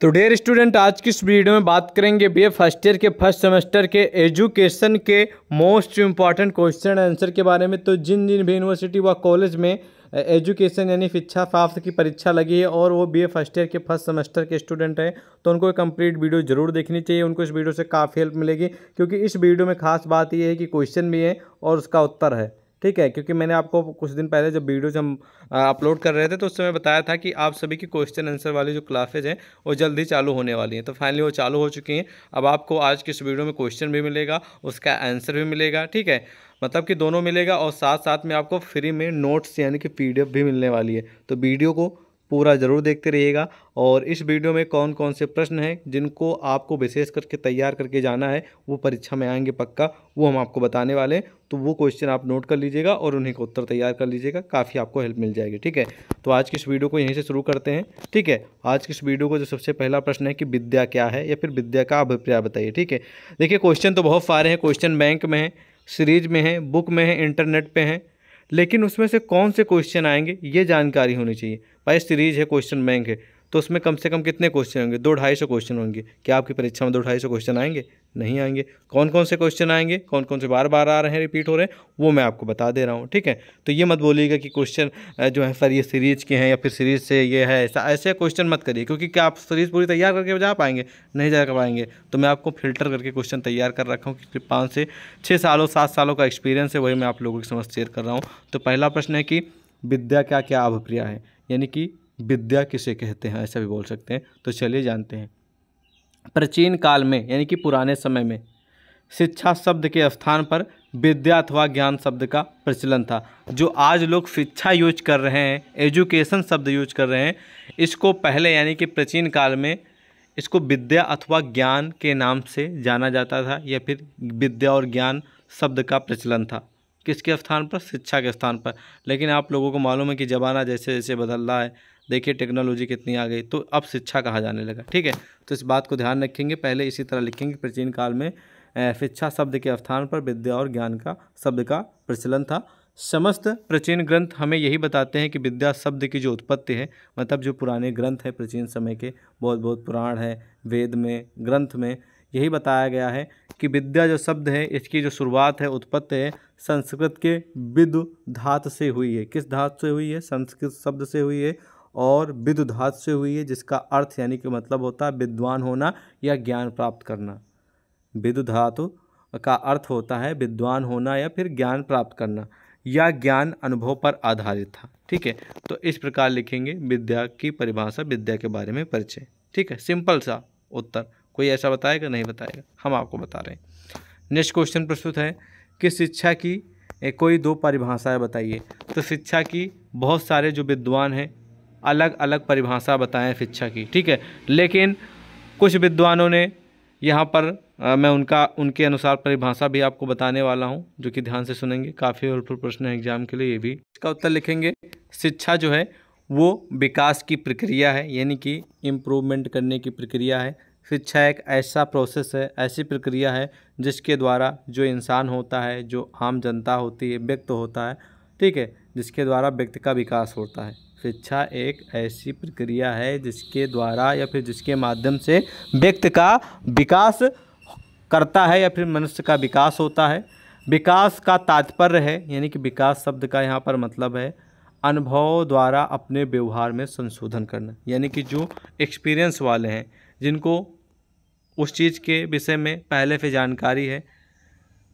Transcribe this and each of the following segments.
तो dear student आज की इस वीडियो में बात करेंगे बी फर्स्ट ईयर के फर्स्ट सेमेस्टर के एजुकेशन के मोस्ट इम्पॉर्टेंट क्वेश्चन आंसर के बारे में तो जिन जिन भी यूनिवर्सिटी व कॉलेज में एजुकेशन यानी शिक्षा प्राप्त की परीक्षा लगी है और वो बी फर्स्ट ईयर के फर्स्ट सेमेस्टर के स्टूडेंट हैं तो उनको कंप्लीट वीडियो जरूर देखनी चाहिए उनको इस वीडियो से काफ़ी हेल्प मिलेगी क्योंकि इस वीडियो में खास बात यह है कि क्वेश्चन भी है और उसका उत्तर है ठीक है क्योंकि मैंने आपको कुछ दिन पहले जब वीडियोज हम अपलोड कर रहे थे तो उस समय बताया था कि आप सभी की क्वेश्चन आंसर वाली जो क्लासेज हैं वो जल्द ही चालू होने वाली हैं तो फाइनली वो चालू हो चुकी हैं अब आपको आज की इस वीडियो में क्वेश्चन भी मिलेगा उसका आंसर भी मिलेगा ठीक है मतलब कि दोनों मिलेगा और साथ साथ में आपको फ्री में नोट्स यानी कि पी भी मिलने वाली है तो वीडियो को पूरा ज़रूर देखते रहिएगा और इस वीडियो में कौन कौन से प्रश्न हैं जिनको आपको विशेष करके तैयार करके जाना है वो परीक्षा में आएंगे पक्का वो हम आपको बताने वाले हैं तो वो क्वेश्चन आप नोट कर लीजिएगा और उन्हीं को उत्तर तैयार कर लीजिएगा काफ़ी आपको हेल्प मिल जाएगी ठीक है तो आज की इस वीडियो को यहीं से शुरू करते हैं ठीक है आज की इस वीडियो को जो सबसे पहला प्रश्न है कि विद्या क्या है या फिर विद्या का अभिप्राय बताइए ठीक है देखिए क्वेश्चन तो बहुत सारे हैं क्वेश्चन बैंक में है सीरीज में है बुक में है इंटरनेट पर हैं लेकिन उसमें से कौन से क्वेश्चन आएंगे ये जानकारी होनी चाहिए भाई सीरीज है क्वेश्चन बैंक है तो उसमें कम से कम कितने क्वेश्चन होंगे दो ढाई सौ क्वेश्चन होंगे क्या आपकी परीक्षा में दो ढाई सौ क्वेश्चन आएंगे नहीं आएंगे कौन कौन से क्वेश्चन आएंगे कौन कौन से बार बार आ रहे हैं रिपीट हो रहे हैं वो मैं आपको बता दे रहा हूँ ठीक है तो ये मत बोलिएगा कि क्वेश्चन जो है सर ये सीरीज़ के हैं या फिर सीरीज़ से ये है ऐसा ऐसे क्वेश्चन मत करिए क्योंकि क्या आप सीरीज़ पूरी तैयार करके जा पाएंगे नहीं जा पाएंगे तो मैं आपको फिल्टर करके क्वेश्चन तैयार कर रखा हूँ क्योंकि पाँच से छः सालों सात सालों का एक्सपीरियंस है वही मैं आप लोगों के समझ शेयर कर रहा हूँ तो पहला प्रश्न है कि विद्या क्या क्या अभिप्रिया है यानी कि विद्या किसे कहते हैं ऐसा भी बोल सकते हैं तो चलिए जानते हैं प्राचीन काल में यानी कि पुराने समय में शिक्षा शब्द के स्थान पर विद्या अथवा ज्ञान शब्द का प्रचलन था जो आज लोग शिक्षा यूज कर रहे हैं एजुकेशन शब्द यूज कर रहे हैं इसको पहले यानी कि प्राचीन काल में इसको विद्या अथवा ज्ञान के नाम से जाना जाता था या फिर विद्या और ज्ञान शब्द का प्रचलन था किसके स्थान पर शिक्षा के स्थान पर लेकिन आप लोगों को मालूम है कि ज़माना जैसे जैसे बदल रहा है देखिए टेक्नोलॉजी कितनी आ गई तो अब शिक्षा कहा जाने लगा ठीक है तो इस बात को ध्यान रखेंगे पहले इसी तरह लिखेंगे प्राचीन काल में शिक्षा शब्द के स्थान पर विद्या और ज्ञान का शब्द का प्रचलन था समस्त प्राचीन ग्रंथ हमें यही बताते हैं कि विद्या शब्द की जो उत्पत्ति है मतलब जो पुराने ग्रंथ हैं प्राचीन समय के बहुत बहुत पुराण है वेद में ग्रंथ में यही बताया गया है कि विद्या जो शब्द है इसकी जो शुरुआत है उत्पत्ति है संस्कृत के विद धात से हुई है किस धात से हुई है संस्कृत शब्द से हुई है और विदुधात से हुई है जिसका अर्थ यानी कि मतलब होता है विद्वान होना या ज्ञान प्राप्त करना विदुधातु का अर्थ होता है विद्वान होना या फिर ज्ञान प्राप्त करना या ज्ञान अनुभव पर आधारित था ठीक है तो इस प्रकार लिखेंगे विद्या की परिभाषा विद्या के बारे में परिचय ठीक है सिंपल सा उत्तर कोई ऐसा बताएगा नहीं बताएगा हम आपको बता रहे हैं नेक्स्ट क्वेश्चन प्रस्तुत है कि शिक्षा की कोई दो परिभाषाएं बताइए तो शिक्षा की बहुत सारे जो विद्वान हैं अलग अलग परिभाषा बताएं शिक्षा की ठीक है लेकिन कुछ विद्वानों ने यहाँ पर आ, मैं उनका उनके अनुसार परिभाषा भी आपको बताने वाला हूँ जो कि ध्यान से सुनेंगे काफ़ी हेल्पफुल प्रश्न है एग्जाम के लिए ये भी इसका उत्तर लिखेंगे शिक्षा जो है वो विकास की प्रक्रिया है यानी कि इम्प्रूवमेंट करने की प्रक्रिया है शिक्षा एक ऐसा प्रोसेस है ऐसी प्रक्रिया है जिसके द्वारा जो इंसान होता है जो आम जनता होती है व्यक्त होता है ठीक है जिसके द्वारा व्यक्ति का विकास होता है शिक्षा एक ऐसी प्रक्रिया है जिसके द्वारा या फिर जिसके माध्यम से व्यक्ति का विकास करता है या फिर मनुष्य का विकास होता है विकास का तात्पर्य है यानी कि विकास शब्द का यहाँ पर मतलब है अनुभव द्वारा अपने व्यवहार में संशोधन करना यानी कि जो एक्सपीरियंस वाले हैं जिनको उस चीज़ के विषय में पहले से जानकारी है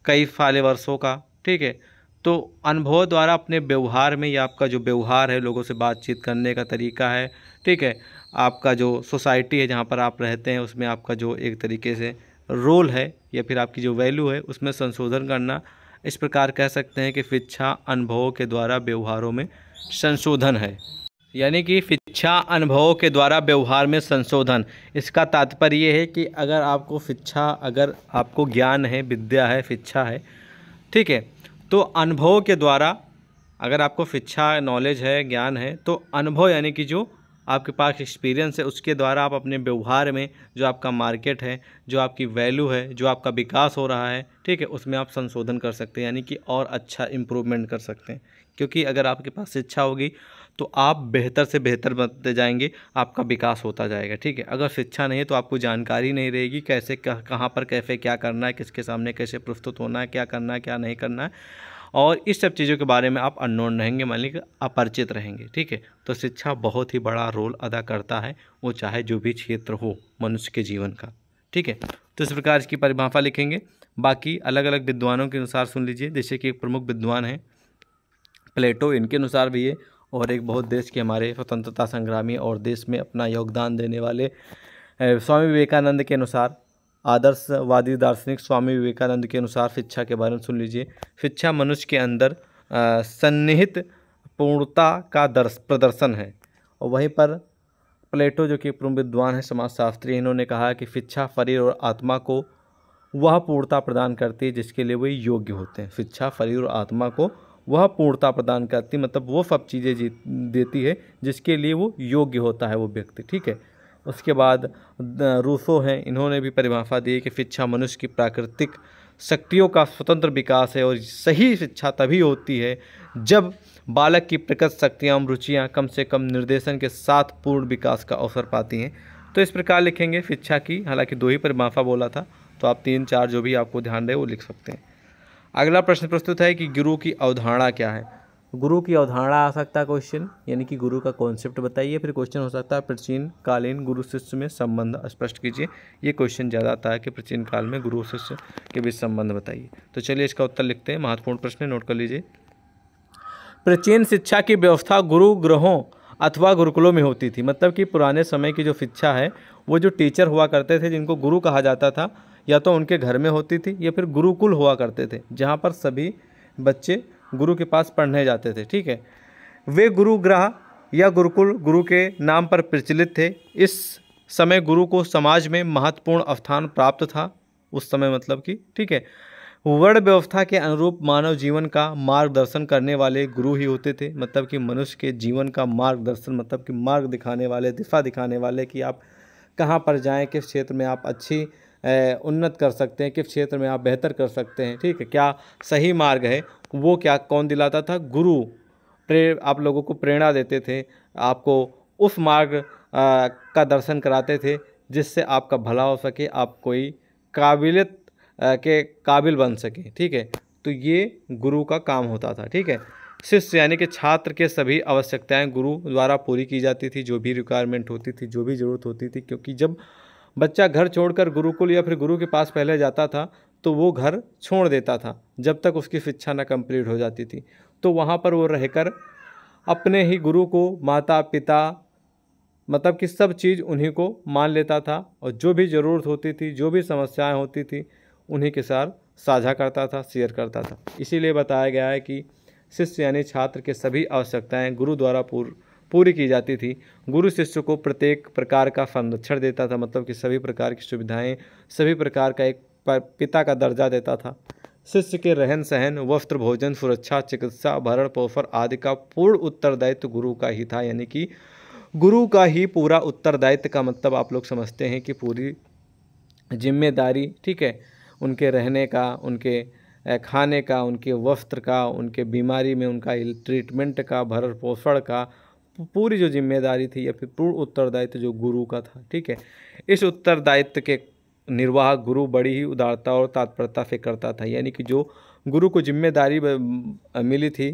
कई साले वर्षों का ठीक है तो अनुभव द्वारा अपने व्यवहार में या आपका जो व्यवहार है लोगों से बातचीत करने का तरीका है ठीक है आपका जो सोसाइटी है जहाँ पर आप रहते हैं उसमें आपका जो एक तरीके से रोल है या फिर आपकी जो वैल्यू है उसमें संशोधन करना इस प्रकार कह सकते हैं कि शिक्षा अनुभवों के द्वारा व्यवहारों में संशोधन है यानी कि शिक्षा अनुभवों के द्वारा व्यवहार में संशोधन इसका तात्पर्य ये है कि अगर आपको शिक्षा अगर आपको ज्ञान है विद्या है शिक्षा है ठीक है तो अनुभव के द्वारा अगर आपको शिक्षा नॉलेज है ज्ञान है तो अनुभव यानी कि जो आपके पास एक्सपीरियंस है उसके द्वारा आप अपने व्यवहार में जो आपका मार्केट है जो आपकी वैल्यू है जो आपका विकास हो रहा है ठीक है उसमें आप संशोधन कर सकते हैं यानी कि और अच्छा इम्प्रूवमेंट कर सकते हैं क्योंकि अगर आपके पास शिक्षा होगी तो आप बेहतर से बेहतर बनते जाएंगे आपका विकास होता जाएगा ठीक है अगर शिक्षा नहीं है तो आपको जानकारी नहीं रहेगी कैसे कहाँ पर कैसे क्या करना है किसके सामने कैसे प्रस्तुत होना है क्या करना है क्या नहीं करना है और इस सब चीज़ों के बारे में आप अननोन रहेंगे मान लीजिए अपरिचित रहेंगे ठीक है तो शिक्षा बहुत ही बड़ा रोल अदा करता है वो चाहे जो भी क्षेत्र हो मनुष्य के जीवन का ठीक है तो इस प्रकार इसकी परिभाषा लिखेंगे बाकी अलग अलग विद्वानों के अनुसार सुन लीजिए जैसे कि एक प्रमुख विद्वान है प्लेटो इनके अनुसार भी है और एक बहुत देश के हमारे स्वतंत्रता संग्रामी और देश में अपना योगदान देने वाले स्वामी विवेकानंद के अनुसार आदर्शवादी दार्शनिक स्वामी विवेकानंद के अनुसार शिक्षा के बारे में सुन लीजिए शिक्षा मनुष्य के अंदर सन्निहित पूर्णता का दर्श प्रदर्शन है और वहीं पर प्लेटो जो कि पूर्व विद्वान है समाजशास्त्री इन्होंने कहा कि शिक्षा शरीर और आत्मा को वह पूर्णता प्रदान करती है जिसके लिए वे योग्य होते हैं शिक्षा शरीर और आत्मा को वह पूर्णता प्रदान करती मतलब वो सब चीज़ें जीत देती है जिसके लिए वो योग्य होता है वो व्यक्ति ठीक है उसके बाद रूसो हैं इन्होंने भी परिभाषा दी कि शिक्षा मनुष्य की प्राकृतिक शक्तियों का स्वतंत्र विकास है और सही शिक्षा तभी होती है जब बालक की प्रकट शक्तियाँ रुचियाँ कम से कम निर्देशन के साथ पूर्ण विकास का अवसर पाती हैं तो इस प्रकार लिखेंगे शिक्षा की हालांकि दो ही परिभाषा बोला था तो आप तीन चार जो भी आपको ध्यान रहे वो लिख सकते हैं अगला प्रश्न प्रस्तुत है कि गुरु की अवधारणा क्या है गुरु की अवधारणा आ सकता है क्वेश्चन यानी कि गुरु का कॉन्सेप्ट बताइए फिर क्वेश्चन हो सकता है प्राचीन कालीन गुरु शिष्य में संबंध स्पष्ट कीजिए ये क्वेश्चन ज़्यादा आता है कि प्राचीन काल में गुरु शिष्य के बीच संबंध बताइए तो चलिए इसका उत्तर लिखते हैं महत्वपूर्ण प्रश्न नोट कर लीजिए प्राचीन शिक्षा की व्यवस्था गुरु ग्रहों अथवा गुरुकुलों में होती थी मतलब कि पुराने समय की जो शिक्षा है वो जो टीचर हुआ करते थे जिनको गुरु कहा जाता था या तो उनके घर में होती थी या फिर गुरुकुल हुआ करते थे जहाँ पर सभी बच्चे गुरु के पास पढ़ने जाते थे ठीक है वे गुरुग्रह या गुरुकुल गुरु के नाम पर प्रचलित थे इस समय गुरु को समाज में महत्वपूर्ण अवस्थान प्राप्त था उस समय मतलब कि ठीक है वर्ण व्यवस्था के अनुरूप मानव जीवन का मार्गदर्शन करने वाले गुरु ही होते थे मतलब कि मनुष्य के जीवन का मार्गदर्शन मतलब कि मार्ग दिखाने वाले दिशा दिखाने वाले कि आप कहाँ पर जाएं किस क्षेत्र में आप अच्छी उन्नत कर सकते हैं किस क्षेत्र में आप बेहतर कर सकते हैं ठीक है क्या सही मार्ग है वो क्या कौन दिलाता था गुरु प्रे आप लोगों को प्रेरणा देते थे आपको उस मार्ग का दर्शन कराते थे जिससे आपका भला हो सके आप कोई काबिलियत के काबिल बन सके ठीक है तो ये गुरु का काम होता था ठीक है शिष्य यानी कि छात्र के सभी आवश्यकताएं गुरु द्वारा पूरी की जाती थी जो भी रिक्वायरमेंट होती थी जो भी ज़रूरत होती थी क्योंकि जब बच्चा घर छोड़कर गुरुकुल या फिर गुरु के पास पहले जाता था तो वो घर छोड़ देता था जब तक उसकी शिक्षा न कंप्लीट हो जाती थी तो वहाँ पर वो रहकर अपने ही गुरु को माता पिता मतलब कि सब चीज़ उन्हीं को मान लेता था और जो भी ज़रूरत होती थी जो भी समस्याएं होती थी उन्हीं के साथ साझा करता था शेयर करता था इसीलिए बताया गया है कि शिष्य यानी छात्र के सभी आवश्यकताएं गुरु द्वारा पूर्ण पूरी की जाती थी गुरु शिष्य को प्रत्येक प्रकार का संरक्षण देता था मतलब कि सभी प्रकार की सुविधाएं सभी प्रकार का एक पिता का दर्जा देता था शिष्य के रहन सहन वस्त्र भोजन सुरक्षा चिकित्सा भरण पोषण आदि का पूर्ण उत्तरदायित्व गुरु का ही था यानी कि गुरु का ही पूरा उत्तरदायित्व का मतलब आप लोग समझते हैं कि पूरी जिम्मेदारी ठीक है उनके रहने का उनके खाने का उनके वस्त्र का उनके बीमारी में उनका ट्रीटमेंट का भरण पोषण का पूरी जो जिम्मेदारी थी या फिर पूर्ण उत्तरदायित्व जो गुरु का था ठीक है इस उत्तरदायित्व के निर्वाह गुरु बड़ी ही उदारता और तात्परता से करता था यानी कि जो गुरु को जिम्मेदारी मिली थी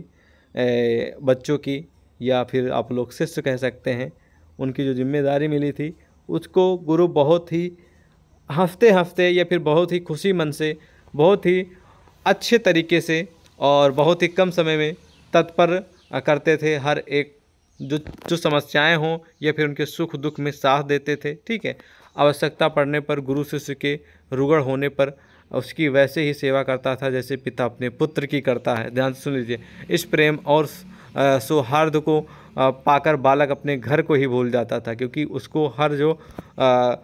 बच्चों की या फिर आप लोग शिष्य कह सकते हैं उनकी जो जिम्मेदारी मिली थी उसको गुरु बहुत ही हफ्ते हफ्ते या फिर बहुत ही खुशी मन से बहुत ही अच्छे तरीके से और बहुत ही कम समय में तत्पर करते थे हर एक जो जो समस्याएं हों या फिर उनके सुख दुख में साथ देते थे ठीक है आवश्यकता पड़ने पर गुरु शिष्य के रुगड़ होने पर उसकी वैसे ही सेवा करता था जैसे पिता अपने पुत्र की करता है ध्यान से सुन लीजिए इस प्रेम और सौहार्द को पाकर बालक अपने घर को ही भूल जाता था क्योंकि उसको हर जो आ, आ,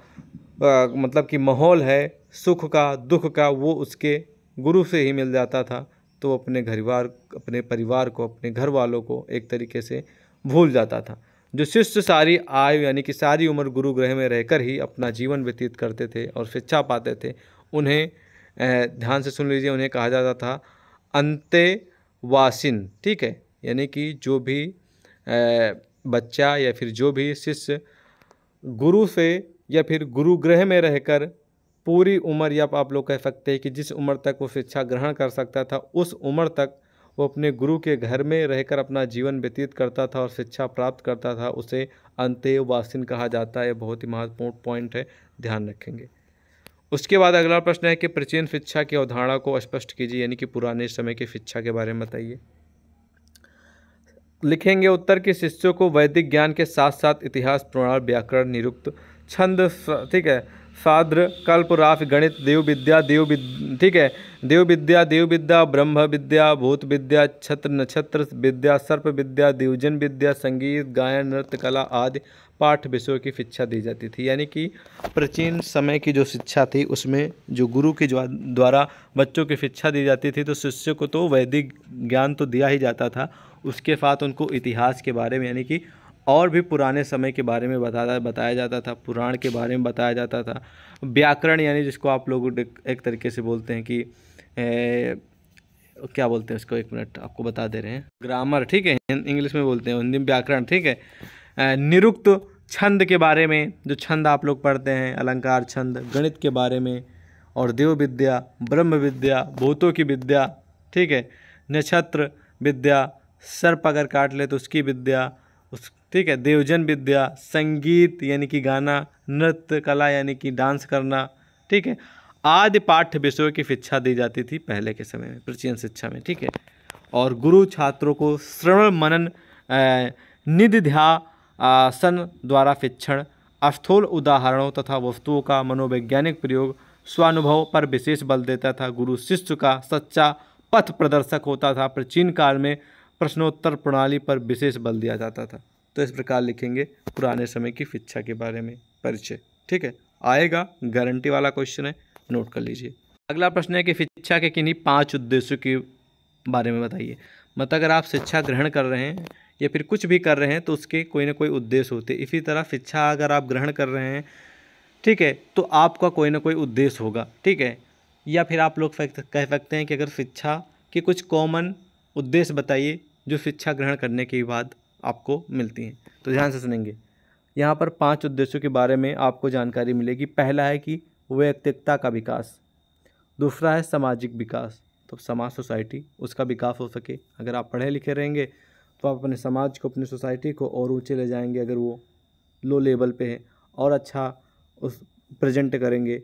मतलब कि माहौल है सुख का दुख का वो उसके गुरु से ही मिल जाता था तो अपने घरिवार अपने परिवार को अपने घर वालों को एक तरीके से भूल जाता था जो शिष्य सारी आयु यानी कि सारी उम्र गुरु ग्रह में रहकर ही अपना जीवन व्यतीत करते थे और शिक्षा पाते थे उन्हें ध्यान से सुन लीजिए उन्हें कहा जाता था अंत्यवासिन ठीक है यानी कि जो भी बच्चा या फिर जो भी शिष्य गुरु से या फिर गुरु ग्रह में रहकर पूरी उम्र या आप लोग कह सकते हैं कि जिस उम्र तक वो शिक्षा ग्रहण कर सकता था उस उम्र तक वो अपने गुरु के घर में रहकर अपना जीवन व्यतीत करता था और शिक्षा प्राप्त करता था उसे अंत्यवासिन कहा जाता है बहुत ही महत्वपूर्ण पॉइंट है ध्यान रखेंगे उसके बाद अगला प्रश्न है कि प्राचीन शिक्षा की अवधारणा को स्पष्ट कीजिए यानी कि पुराने समय की शिक्षा के बारे में बताइए लिखेंगे उत्तर के शिष्यों को वैदिक ज्ञान के साथ साथ इतिहास प्रणाल व्याकरण निरुक्त छंद ठीक है साद्र कल्प राफ गणित देव विद्या देव ठीक है देव विद्या देव विद्या ब्रह्म विद्या भूत विद्या छत्र नक्षत्र विद्या सर्प विद्या देवजन विद्या संगीत गायन नृत्य कला आदि पाठ विषयों की शिक्षा दी जाती थी यानी कि प्राचीन समय की जो शिक्षा थी उसमें जो गुरु के द्वारा बच्चों की शिक्षा दी जाती थी तो शिष्य को तो वैदिक ज्ञान तो दिया ही जाता था उसके साथ उनको इतिहास के बारे में यानी कि और भी पुराने समय के बारे में बताया बताया जाता था पुराण के बारे में बताया जाता था व्याकरण यानी जिसको आप लोग एक तरीके से बोलते हैं कि ए, क्या बोलते हैं उसको एक मिनट आपको बता दे रहे हैं ग्रामर ठीक है इंग्लिश में बोलते हैं हिंदी में व्याकरण ठीक है निरुक्त छंद के बारे में जो छंद आप लोग पढ़ते हैं अलंकार छंद गणित के बारे में और देव विद्या ब्रह्म विद्या भूतों की विद्या ठीक है नक्षत्र विद्या सर्प अगर काट ले तो उसकी विद्या उस ठीक है देवजन विद्या संगीत यानी कि गाना नृत्य कला यानी कि डांस करना ठीक है आदि पाठ्य विषयों की शिक्षा दी जाती थी पहले के समय में प्राचीन शिक्षा में ठीक है और गुरु छात्रों को श्रवण मनन निधिध्यासन द्वारा शिक्षण अस्थूल उदाहरणों तथा वस्तुओं का मनोवैज्ञानिक प्रयोग स्वानुभव पर विशेष बल देता था गुरु शिष्य का सच्चा पथ प्रदर्शक होता था प्राचीन काल में प्रश्नोत्तर प्रणाली पर विशेष बल दिया जाता था तो इस प्रकार लिखेंगे पुराने समय की शिक्षा के बारे में परिचय ठीक है आएगा गारंटी वाला क्वेश्चन है नोट कर लीजिए अगला प्रश्न है कि शिक्षा के किन्हीं पांच उद्देश्यों के बारे में बताइए मतलब अगर आप शिक्षा ग्रहण कर रहे हैं या फिर कुछ भी कर रहे हैं तो उसके कोई ना कोई उद्देश्य होते इसी तरह शिक्षा अगर आप ग्रहण कर रहे हैं ठीक है तो आपका कोई ना कोई उद्देश्य होगा ठीक है या फिर आप लोग कह सकते हैं कि अगर शिक्षा के कुछ कॉमन उद्देश्य बताइए जो शिक्षा ग्रहण करने के बाद आपको मिलती हैं तो ध्यान से सुनेंगे यहाँ पर पांच उद्देश्यों के बारे में आपको जानकारी मिलेगी पहला है कि व्यक्तिकता का विकास दूसरा है सामाजिक विकास तो समाज सोसाइटी उसका विकास हो सके अगर आप पढ़े लिखे रहेंगे तो आप अपने समाज को अपनी सोसाइटी को और ऊँचे ले जाएंगे अगर वो लो लेवल पर है और अच्छा उस प्रजेंट करेंगे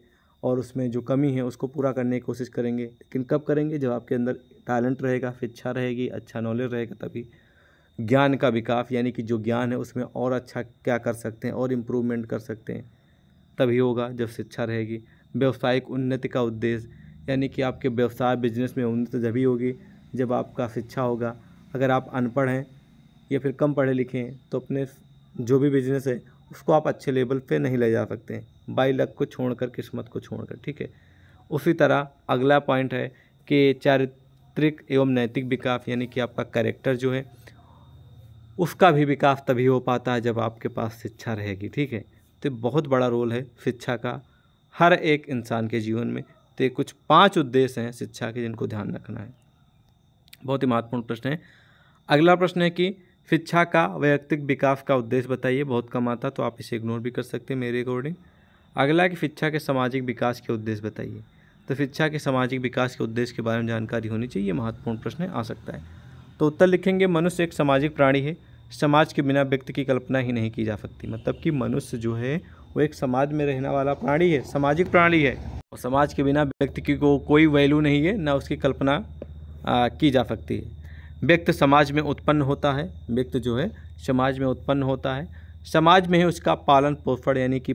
और उसमें जो कमी है उसको पूरा करने की कोशिश करेंगे लेकिन कब करेंगे जब आपके अंदर टैलेंट रहेगा शिक्षा रहेगी अच्छा नॉलेज रहेगा तभी ज्ञान का विकास यानी कि जो ज्ञान है उसमें और अच्छा क्या कर सकते हैं और इम्प्रूवमेंट कर सकते हैं तभी होगा जब शिक्षा रहेगी व्यवसायिक उन्नति का उद्देश्य यानी कि आपके व्यवसाय बिजनेस में उन्नति तभी होगी जब आपका शिक्षा होगा अगर आप अनपढ़ हैं या फिर कम पढ़े लिखे हैं तो अपने जो भी बिजनेस है उसको आप अच्छे लेवल पे नहीं ले जा सकते हैं बाई लक को छोड़कर किस्मत को छोड़कर ठीक है उसी तरह अगला पॉइंट है कि चारित्रिक एवं नैतिक विकास यानी कि आपका करेक्टर जो है उसका भी विकास तभी हो पाता है जब आपके पास शिक्षा रहेगी ठीक है तो बहुत बड़ा रोल है शिक्षा का हर एक इंसान के जीवन में तो कुछ पांच उद्देश्य हैं शिक्षा के जिनको ध्यान रखना है बहुत ही महत्वपूर्ण प्रश्न है अगला प्रश्न है कि शिक्षा का वैयक्तिक विकास का उद्देश्य बताइए बहुत कम आता तो आप इसे इग्नोर भी कर सकते हैं मेरे अकॉर्डिंग अगला कि शिक्षा के सामाजिक विकास के उद्देश्य बताइए तो शिक्षा के सामाजिक विकास के उद्देश्य के बारे में जानकारी होनी चाहिए महत्वपूर्ण प्रश्न आ सकता है तो उत्तर लिखेंगे मनुष्य एक सामाजिक प्राणी है समाज के बिना व्यक्ति की कल्पना ही नहीं की जा सकती मतलब कि मनुष्य जो है वो एक समाज में रहने वाला प्राणी है सामाजिक प्राणी है और समाज के बिना व्यक्ति की को कोई वैल्यू नहीं है ना उसकी कल्पना आ, की जा सकती है व्यक्ति समाज में उत्पन्न होता है व्यक्ति जो है समाज में उत्पन्न होता है समाज में ही उसका पालन पोषण यानी कि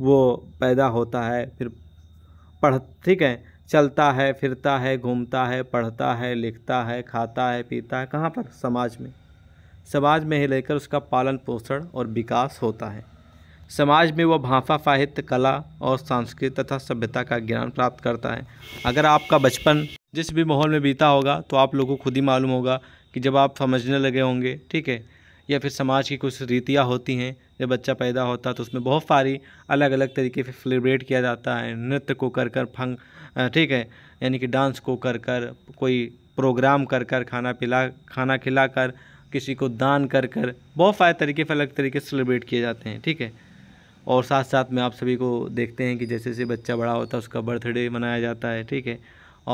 वो पैदा होता है फिर पढ़ ठीक है चलता है फिरता है घूमता है पढ़ता है लिखता है खाता है पीता है कहाँ पर समाज में समाज में ही लेकर उसका पालन पोषण और विकास होता है समाज में वह भाफा साहित्य कला और सांस्कृतिक तथा सभ्यता का ज्ञान प्राप्त करता है अगर आपका बचपन जिस भी माहौल में बीता होगा तो आप लोगों को खुद ही मालूम होगा कि जब आप समझने लगे होंगे ठीक है या फिर समाज की कुछ रीतियाँ होती हैं जब बच्चा पैदा होता है तो उसमें बहुत सारी अलग अलग तरीके से सेलिब्रेट किया जाता है नृत्य को कर कर फंग ठीक है यानी कि डांस को कर कर कोई प्रोग्राम कर कर खाना पिला खाना खिलाकर किसी को दान कर कर बहुत सारे तरीके से अलग तरीके से सेलिब्रेट किए जाते हैं ठीक है और साथ साथ में आप सभी को देखते हैं कि जैसे जैसे बच्चा बड़ा होता है उसका बर्थडे मनाया जाता है ठीक है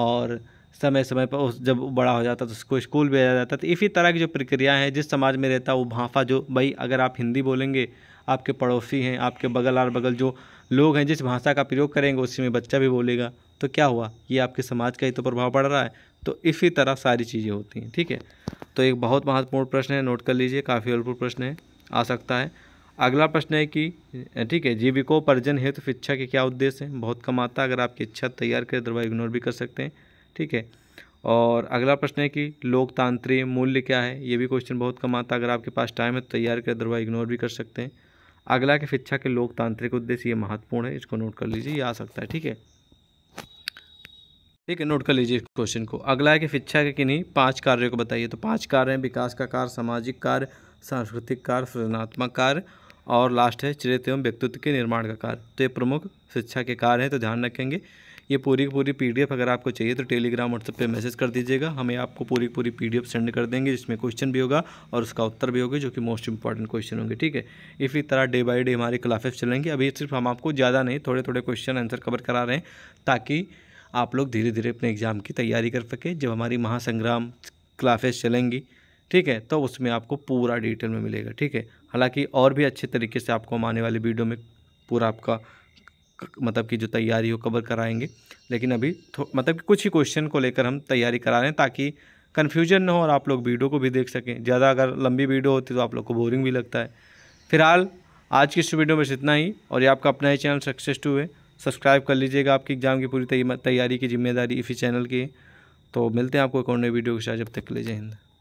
और समय समय पर उस जब बड़ा हो जाता है तो उसको स्कूल भेजा जाता है तो इसी तरह की जो प्रक्रिया है जिस समाज में रहता है वो भाषा जो भाई अगर आप हिंदी बोलेंगे आपके पड़ोसी हैं आपके बगल आर बगल जो लोग हैं जिस भाषा का प्रयोग करेंगे उसी में बच्चा भी बोलेगा तो क्या हुआ ये आपके समाज का ही तो प्रभाव पड़ रहा है तो इसी तरह सारी चीज़ें होती हैं ठीक है तो एक बहुत महत्वपूर्ण प्रश्न है नोट कर लीजिए काफ़ी अल्पूर्ण प्रश्न है आ सकता है अगला प्रश्न है कि ठीक है जीविकोपार्जन हेतु तो शिक्षा के क्या उद्देश्य हैं बहुत कम आता है अगर आपकी इच्छा तैयार करें दरवा इग्नोर भी कर सकते हैं ठीक है और अगला प्रश्न है कि लोकतांत्रिक मूल्य क्या है ये भी क्वेश्चन बहुत कम आता अगर आपके पास टाइम है तो तैयार करें दरवा इग्नोर भी कर सकते हैं अगला कि शिक्षा के लोकतांत्रिक उद्देश्य ये महत्वपूर्ण है इसको नोट कर लीजिए ये आ सकता है ठीक है ठीक है नोट कर लीजिए इस क्वेश्चन को अगला है कि शिक्षा के कि नहीं पांच कार्यों को बताइए तो पांच कार्य हैं विकास का कार्य सामाजिक कार्य सांस्कृतिक कार्य सृजनात्मक कार्य और लास्ट है चरित्र एवं व्यक्तित्व के निर्माण का कार्य तो ये प्रमुख शिक्षा के कार्य हैं तो ध्यान रखेंगे ये पूरी की पूरी पीडीएफ अगर आपको चाहिए तो टेलीग्राम व्हाट्सएप पे मैसेज कर दीजिएगा हमें आपको पूरी पूरी पीडीएफ सेंड कर देंगे जिसमें क्वेश्चन भी होगा और उसका उत्तर भी होगा जो कि मोस्ट इंपॉर्टेंट क्वेश्चन होंगे ठीक है इसी तरह डे बाई डे हमारी क्लासेस चलेंगी अभी सिर्फ हम आपको ज़्यादा नहीं थोड़े थोड़े क्वेश्चन आंसर कवर करा रहे हैं ताकि आप लोग धीरे धीरे अपने एग्ज़ाम की तैयारी कर सकें जब हमारी महासंग्राम क्लासेस चलेंगी ठीक है तो उसमें आपको पूरा डिटेल में मिलेगा ठीक है हालांकि और भी अच्छे तरीके से आपको हम आने वाले वीडियो में पूरा आपका मतलब कि जो तैयारी हो कवर कराएंगे लेकिन अभी मतलब कि कुछ ही क्वेश्चन को लेकर हम तैयारी करा रहे हैं ताकि कन्फ्यूजन ना हो और आप लोग वीडियो को भी देख सकें ज़्यादा अगर लंबी वीडियो होती तो आप लोग को बोरिंग भी लगता है फिलहाल आज की इस वीडियो में इतना ही और ये आपका अपना ही चैनल सक्सेस टू है सब्सक्राइब कर लीजिएगा आपकी एग्ज़ाम की पूरी तैयारी की जिम्मेदारी इसी चैनल की तो मिलते हैं आपको एक और नई वीडियो के साथ जब तक ले जाए जय हिंद